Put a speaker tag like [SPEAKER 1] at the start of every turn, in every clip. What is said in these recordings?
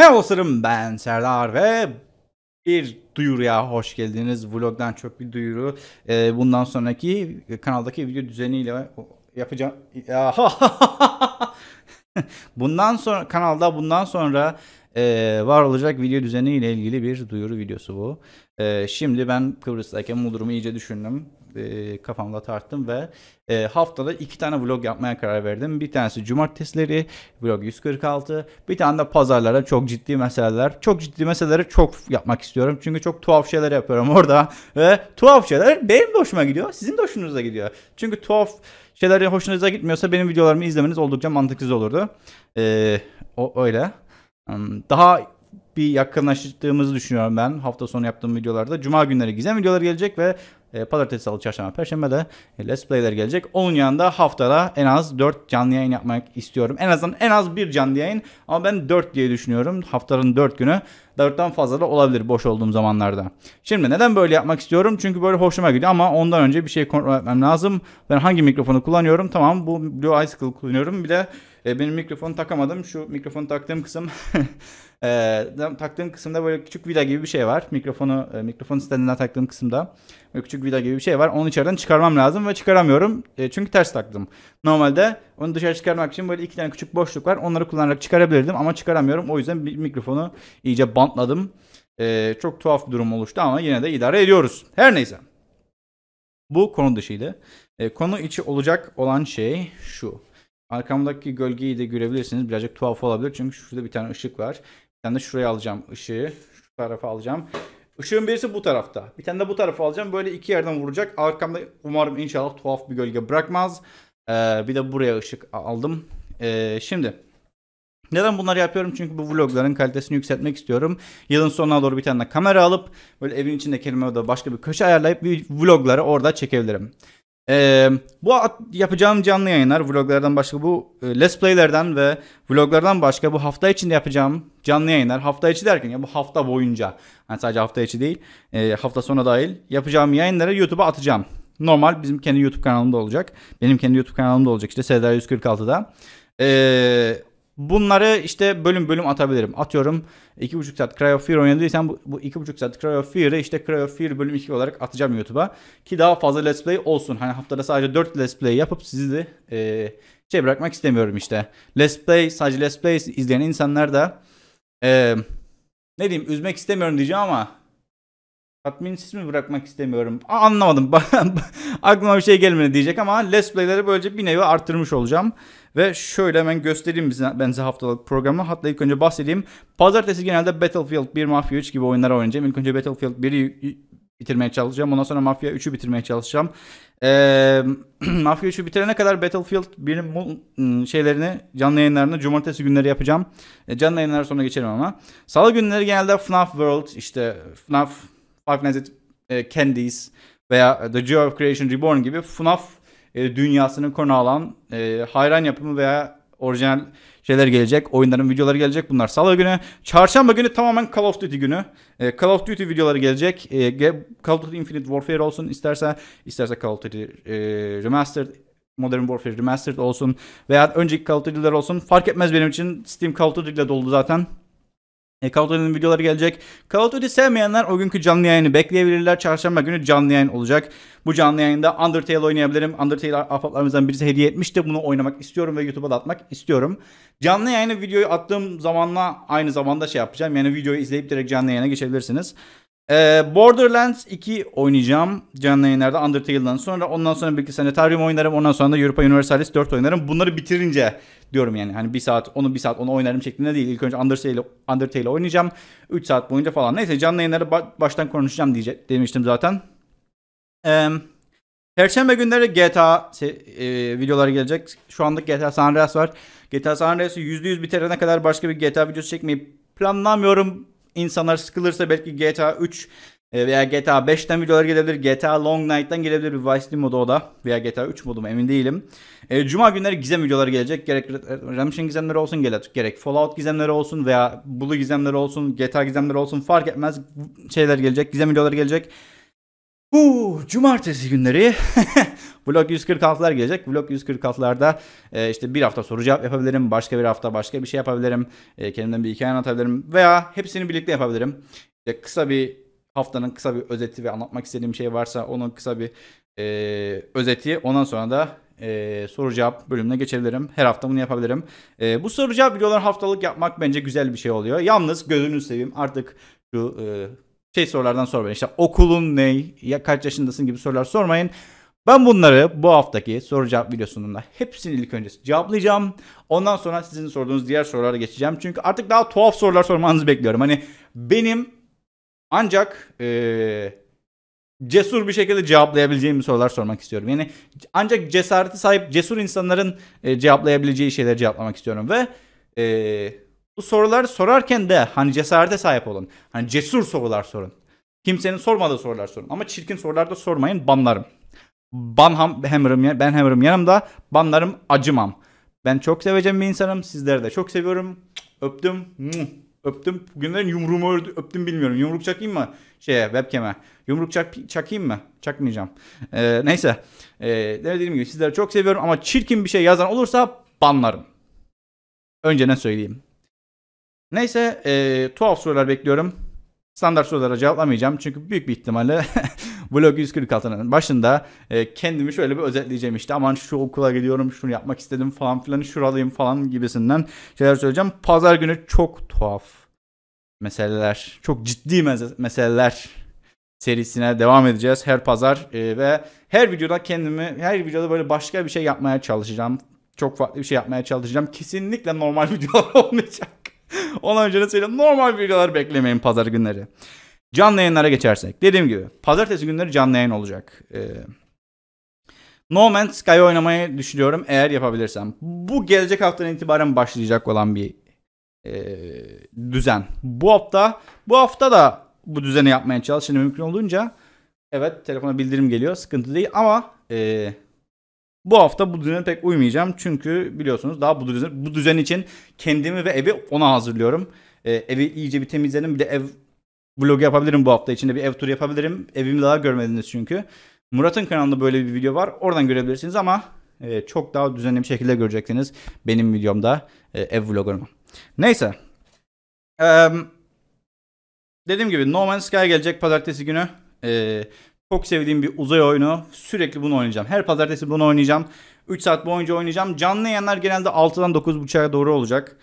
[SPEAKER 1] Merhaba dostlarım ben Serdar ve bir duyuruya hoş geldiniz. Vlogdan çok bir duyuru. Ee, bundan sonraki kanaldaki video düzeniyle yapacağım. Ya. bundan sonra kanalda bundan sonra e, var olacak video düzeniyle ilgili bir duyuru videosu bu. E, şimdi ben Kıbrıs'taki Mudur'umu iyice düşündüm e, kafamda tarttım ve e, haftada iki tane vlog yapmaya karar verdim. Bir tanesi cumartesileri vlog 146, bir tane de pazarlara çok ciddi meseleler. Çok ciddi meseleleri çok yapmak istiyorum çünkü çok tuhaf şeyler yapıyorum orada ve tuhaf şeyler benim de hoşuma gidiyor, sizin de hoşunuza gidiyor. Çünkü tuhaf şeyler hoşunuza gitmiyorsa benim videolarımı izlemeniz oldukça mantıksız olurdu. E, o öyle. Hmm, daha bir yakınlaştığımızı düşünüyorum ben hafta sonu yaptığım videolarda. Cuma günleri gizem videoları gelecek ve e, Pazartesi, Salı, Çarşamba, Perşembe de e, Let's Play'ler gelecek. Onun yanında haftada en az 4 canlı yayın yapmak istiyorum. En azından en az bir canlı yayın ama ben 4 diye düşünüyorum. Haftanın 4 günü 4'ten fazla da olabilir boş olduğum zamanlarda. Şimdi neden böyle yapmak istiyorum? Çünkü böyle hoşuma gidiyor ama ondan önce bir şey kontrol etmem lazım. Ben hangi mikrofonu kullanıyorum? Tamam bu Blue Icicle kullanıyorum. Bir de e, benim mikrofonu takamadım. Şu mikrofonu taktığım kısım e, taktığım kısımda böyle küçük vida gibi bir şey var. Mikrofonu e, mikrofon standına taktığım kısımda böyle küçük vida gibi bir şey var. Onu içeriden çıkarmam lazım ve çıkaramıyorum. E, çünkü ters taktım. Normalde onu dışarı çıkarmak için böyle iki tane küçük boşluk var. Onları kullanarak çıkarabilirdim ama çıkaramıyorum. O yüzden bir mikrofonu iyice bantladım. E, çok tuhaf bir durum oluştu ama yine de idare ediyoruz. Her neyse. Bu konu dışıydı. E, konu içi olacak olan şey şu. Arkamdaki gölgeyi de görebilirsiniz. Birazcık tuhaf olabilir çünkü şurada bir tane ışık var. Bir tane de şuraya alacağım ışığı. Şu tarafa alacağım. Işığın birisi bu tarafta. Bir tane de bu tarafa alacağım. Böyle iki yerden vuracak. Arkamda umarım inşallah tuhaf bir gölge bırakmaz. Ee, bir de buraya ışık aldım. Ee, şimdi... Neden bunları yapıyorum? Çünkü bu vlogların kalitesini yükseltmek istiyorum. Yılın sonuna doğru bir tane kamera alıp böyle evin içinde kendime başka bir köşe ayarlayıp bir vlogları orada çekebilirim. Ee, bu yapacağım canlı yayınlar vloglardan başka bu e, let's play'lerden ve vloglardan başka bu hafta içinde yapacağım canlı yayınlar hafta içi derken ya bu hafta boyunca yani sadece hafta içi değil e, hafta sona dahil yapacağım yayınları YouTube'a atacağım. Normal bizim kendi YouTube kanalımda olacak. Benim kendi YouTube kanalımda olacak işte Serdar 146'da. Ee, Bunları işte bölüm bölüm atabilirim. Atıyorum 2,5 saat Cry of Fear oynadıysam bu, bu 2,5 saat Cry of Fear'ı işte Cry of Fear bölüm 2 olarak atacağım YouTube'a. Ki daha fazla Let's Play olsun. Hani haftada sadece 4 Let's Play yapıp sizi de e, şey bırakmak istemiyorum işte. Let's Play sadece Let's Play izleyen insanlar da e, ne diyeyim üzmek istemiyorum diyeceğim ama tatminsiz mi bırakmak istemiyorum. Aa, anlamadım. Aklıma bir şey gelmedi diyecek ama Let's Play'leri böylece bir nevi arttırmış olacağım. Ve şöyle hemen göstereyim bize benze haftalık programı. Hatta ilk önce bahsedeyim. Pazartesi genelde Battlefield 1, Mafia 3 gibi oyunlara oynayacağım. İlk önce Battlefield 1'i bitirmeye çalışacağım. Ondan sonra Mafia 3'ü bitirmeye çalışacağım. Ee, Mafia 3'ü bitirene kadar Battlefield 1'in şeylerini, canlı yayınlarını cumartesi günleri yapacağım. E, canlı yayınları sonra geçerim ama. Salı günleri genelde FNAF World, işte FNAF, Five Nights at e, Candies veya The Joy of Creation Reborn gibi FNAF e, dünyasını konu alan e, hayran yapımı veya orijinal şeyler gelecek. Oyunların videoları gelecek. Bunlar salı günü. Çarşamba günü tamamen Call of Duty günü. E, Call of Duty videoları gelecek. E, Call of Duty Infinite Warfare olsun isterse. isterse Call of Duty e, Remastered Modern Warfare Remastered olsun veya önceki Call of Duty'ler olsun fark etmez benim için Steam Call of Duty ile doldu zaten e, Call of Duty'nin videoları gelecek. Call of Duty sevmeyenler o günkü canlı yayını bekleyebilirler. Çarşamba günü canlı yayın olacak. Bu canlı yayında Undertale oynayabilirim. Undertale ahbaplarımızdan birisi hediye etmişti. Bunu oynamak istiyorum ve YouTube'a da atmak istiyorum. Canlı yayını videoyu attığım zamanla aynı zamanda şey yapacağım. Yani videoyu izleyip direkt canlı yayına geçebilirsiniz. Ee, Borderlands 2 oynayacağım canlı yayınlarda Undertale'dan sonra. Ondan sonra belki Sanitarium oynarım. Ondan sonra da Europa Universalis 4 oynarım. Bunları bitirince diyorum yani. Hani bir saat onu bir saat onu oynarım şeklinde değil. İlk önce Undertale, Undertale oynayacağım. 3 saat boyunca falan. Neyse canlı yayınları baştan konuşacağım diyecek, demiştim zaten. Ee, Perşembe günleri GTA e, videoları gelecek. Şu anlık GTA San Andreas var. GTA San Andreas'ı %100 bitirene kadar başka bir GTA videosu çekmeyi planlamıyorum insanlar sıkılırsa belki GTA 3 e, veya GTA 5'ten videolar gelebilir. GTA Long Night'tan gelebilir bir Vice City modu o da. Veya GTA 3 modu mu emin değilim. E, Cuma günleri gizem videoları gelecek. Gerek Redemption gizemleri olsun gerek Fallout gizemleri olsun veya Blue gizemleri olsun GTA gizemleri olsun fark etmez şeyler gelecek. Gizem videoları gelecek. Uuu cumartesi günleri Vlog 146'lar gelecek. Vlog 146'larda e, işte bir hafta soru cevap yapabilirim. Başka bir hafta başka bir şey yapabilirim. E, kendimden bir hikaye anlatabilirim. Veya hepsini birlikte yapabilirim. İşte kısa bir haftanın kısa bir özeti ve anlatmak istediğim şey varsa onun kısa bir e, özeti. Ondan sonra da e, soru cevap bölümüne geçebilirim. Her hafta bunu yapabilirim. E, bu soru cevap videoları haftalık yapmak bence güzel bir şey oluyor. Yalnız gözünü seveyim artık şu e, şey sorulardan sormayın. İşte okulun ne, ya kaç yaşındasın gibi sorular sormayın. Ben bunları bu haftaki soru cevap videosunun hepsini ilk önce cevaplayacağım. Ondan sonra sizin sorduğunuz diğer sorulara geçeceğim. Çünkü artık daha tuhaf sorular sormanızı bekliyorum. Hani benim ancak ee, cesur bir şekilde cevaplayabileceğim sorular sormak istiyorum. Yani ancak cesareti sahip cesur insanların e, cevaplayabileceği şeyleri cevaplamak istiyorum ve e, bu soruları sorarken de hani cesarete sahip olun. Hani cesur sorular sorun. Kimsenin sormadığı sorular sorun. Ama çirkin sorular da sormayın banlarım. Ban ham, hammer'ım, ben hammer'ım yanımda. Banlarım acımam. Ben çok seveceğim bir insanım. Sizleri de çok seviyorum. Öptüm. Öptüm. Bugünlerin yumruğumu öptüm bilmiyorum. Yumruk çakayım mı? Şeye webcam'e. Yumruk çak, çakayım mı? Çakmayacağım. Ee, neyse. Ee, dediğim gibi sizleri çok seviyorum ama çirkin bir şey yazan olursa banlarım. Önceden söyleyeyim. Neyse. E, tuhaf sorular bekliyorum. Standart sorulara cevaplamayacağım. Çünkü büyük bir ihtimalle Vlog 140 katının başında e, kendimi şöyle bir özetleyeceğim işte aman şu okula gidiyorum şunu yapmak istedim falan filan şuralıyım falan gibisinden şeyler söyleyeceğim. Pazar günü çok tuhaf meseleler, çok ciddi meseleler serisine devam edeceğiz her pazar e, ve her videoda kendimi her videoda böyle başka bir şey yapmaya çalışacağım. Çok farklı bir şey yapmaya çalışacağım. Kesinlikle normal videolar olmayacak. Ondan önce de söyleyeyim normal videolar beklemeyin pazar günleri. Canlı yayınlara geçersek. Dediğim gibi pazartesi günleri canlı yayın olacak. Ee, no Man's Sky oynamayı düşünüyorum eğer yapabilirsem. Bu gelecek haftadan itibaren başlayacak olan bir e, düzen. Bu hafta bu hafta da bu düzeni yapmaya çalış. mümkün olduğunca evet telefona bildirim geliyor sıkıntı değil ama e, bu hafta bu düzene pek uymayacağım. Çünkü biliyorsunuz daha bu düzen, bu düzen için kendimi ve evi ona hazırlıyorum. E, evi iyice bir temizledim. Bir de ev vlog yapabilirim bu hafta içinde. Bir ev turu yapabilirim. Evimi daha görmediniz çünkü. Murat'ın kanalında böyle bir video var. Oradan görebilirsiniz ama e, çok daha düzenli bir şekilde göreceksiniz benim videomda e, ev vloglarımı. Neyse. Ee, dediğim gibi No Man's Sky gelecek pazartesi günü. Ee, çok sevdiğim bir uzay oyunu. Sürekli bunu oynayacağım. Her pazartesi bunu oynayacağım. 3 saat boyunca oynayacağım. Canlı yayınlar genelde 6'dan 9.30'a doğru olacak.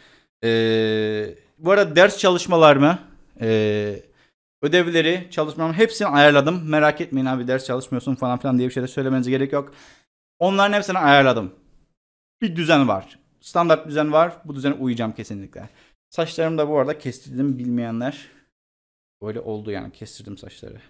[SPEAKER 1] Ee, bu arada ders çalışmalarımı e, ödevleri, çalışmam hepsini ayarladım. Merak etmeyin abi ders çalışmıyorsun falan filan diye bir şeyler söylemenize gerek yok. Onların hepsini ayarladım. Bir düzen var. Standart düzen var. Bu düzene uyacağım kesinlikle. Saçlarımı da bu arada kestirdim bilmeyenler. Böyle oldu yani kestirdim saçları.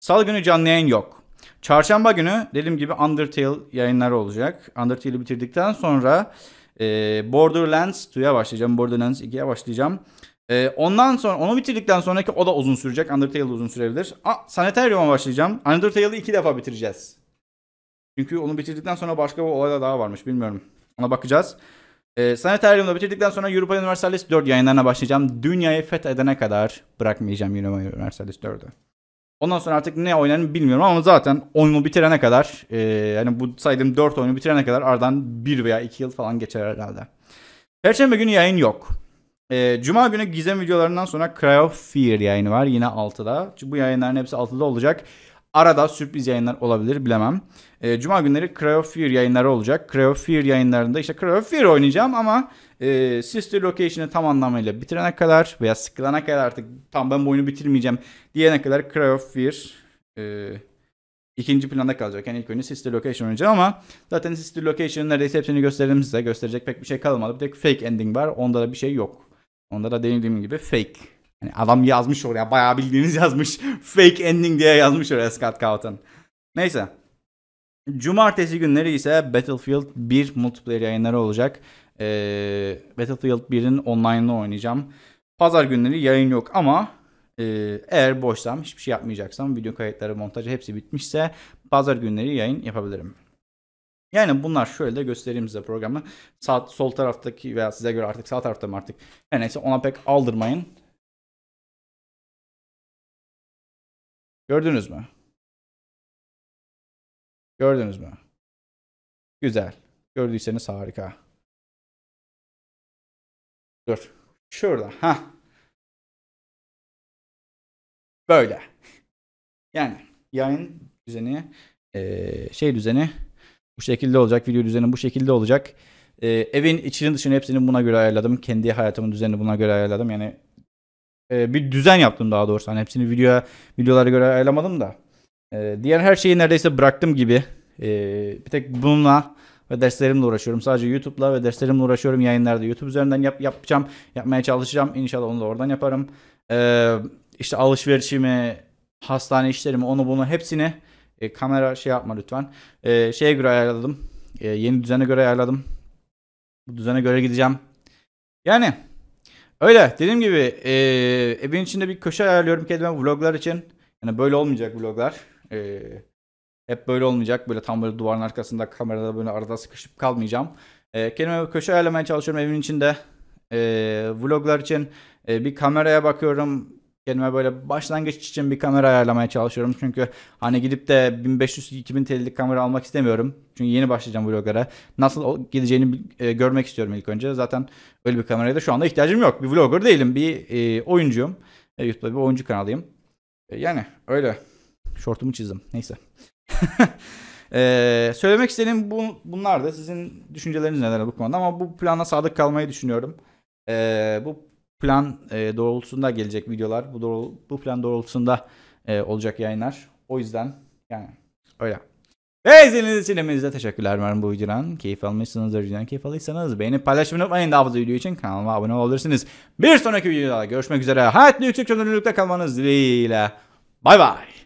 [SPEAKER 1] Salı günü canlı yayın yok. Çarşamba günü dediğim gibi Undertale yayınları olacak. Undertale'i bitirdikten sonra e, Borderlands 2'ye başlayacağım. Borderlands 2'ye başlayacağım. Ee, ondan sonra onu bitirdikten sonraki o da uzun sürecek. Undertale'da uzun sürebilir. Aa, Sanitarium'a başlayacağım. Undertale'ı iki defa bitireceğiz. Çünkü onu bitirdikten sonra başka bir olay da daha varmış. Bilmiyorum. Ona bakacağız. Ee, Sanitarium'da bitirdikten sonra Europa Universalis 4 yayınlarına başlayacağım. Dünyayı fethedene kadar bırakmayacağım Europa Universalis 4'ü. Ondan sonra artık ne oynarım bilmiyorum ama zaten oyunu bitirene kadar e, yani bu saydığım 4 oyunu bitirene kadar aradan 1 veya 2 yıl falan geçer herhalde. Perşembe günü yayın yok. E, Cuma günü gizem videolarından sonra Cry of Fear yayını var yine 6'da. Bu yayınların hepsi 6'da olacak. Arada sürpriz yayınlar olabilir bilemem. E, Cuma günleri Cry of Fear yayınları olacak. Cry of Fear yayınlarında işte Cry of Fear oynayacağım ama e, Sister Location'ı tam anlamıyla bitirene kadar veya sıkılana kadar artık tam ben bu oyunu bitirmeyeceğim diyene kadar Cry of Fear e, ikinci planda kalacak. Yani ilk oyunu Sister Location oynayacağım ama zaten Sister Location'ın neredeyse hepsini gösterdim size. Gösterecek pek bir şey kalmadı. Bir tek fake ending var. Onda da bir şey yok. Onda da denildiğim gibi fake. Yani adam yazmış oraya bayağı bildiğiniz yazmış. fake ending diye yazmış oraya Scott Cawthon. Neyse. Cumartesi günleri ise Battlefield 1 multiplayer yayınları olacak. Ee, Battlefield 1'in online'ını oynayacağım. Pazar günleri yayın yok ama e, eğer boşsam, hiçbir şey yapmayacaksam, video kayıtları, montajı hepsi bitmişse pazar günleri yayın yapabilirim. Yani bunlar şöyle de göstereyim size programı. Sağ, sol taraftaki veya size göre artık sağ tarafta mı artık? Her neyse ona pek aldırmayın. Gördünüz mü? Gördünüz mü? Güzel. Gördüyseniz harika. Dur. Şurada. Ha. Böyle. Yani yayın düzeni, şey düzeni bu şekilde olacak. Video düzenim bu şekilde olacak. E, evin içinin dışını hepsini buna göre ayarladım. Kendi hayatımın düzenini buna göre ayarladım. Yani e, bir düzen yaptım daha doğrusu. Hani hepsini videoya videolara göre ayarlamadım da. E, diğer her şeyi neredeyse bıraktım gibi. E, bir tek bununla ve derslerimle uğraşıyorum. Sadece YouTube'la ve derslerimle uğraşıyorum. Yayınlarda YouTube üzerinden yap, yapacağım. Yapmaya çalışacağım. İnşallah onu da oradan yaparım. Ee, işte alışverişimi, hastane işlerimi, onu bunu hepsini e, kamera şey yapma lütfen. E, şeye göre ayarladım. E, yeni düzene göre ayarladım. Bu düzene göre gideceğim. Yani öyle dediğim gibi e, evin içinde bir köşe ayarlıyorum kendime vloglar için. Yani böyle olmayacak vloglar. E, hep böyle olmayacak. Böyle tam böyle duvarın arkasında kamerada böyle arada sıkışıp kalmayacağım. E, kendime bir köşe ayarlamaya çalışıyorum evin içinde. E, vloglar için e, bir kameraya bakıyorum Kendime böyle başlangıç için bir kamera ayarlamaya çalışıyorum. Çünkü hani gidip de 1500-2000 TL'lik kamera almak istemiyorum. Çünkü yeni başlayacağım vloglara. Nasıl gideceğini e, görmek istiyorum ilk önce. Zaten öyle bir kameraya da şu anda ihtiyacım yok. Bir vlogger değilim. Bir e, oyuncuyum. E, YouTube'da bir oyuncu kanalıyım. E, yani öyle. Şortumu çizdim. Neyse. Ee, söylemek istediğim bu, bunlar da sizin düşünceleriniz neler bu konuda ama bu plana sadık kalmayı düşünüyorum. Ee, bu plan e, doğrultusunda gelecek videolar. Bu doğru, bu plan doğrultusunda e, olacak yayınlar. O yüzden yani öyle. Ve izlediğiniz için eminizde teşekkürler. Umarım bu videodan keyif almışsınızdır. Videodan keyif alırsanız beğenip paylaşmayı unutmayın. Daha fazla video için kanalıma abone olabilirsiniz. Bir sonraki videoda görüşmek üzere. Hayatlı yüksek çözünürlükte kalmanız dileğiyle. Bay bay.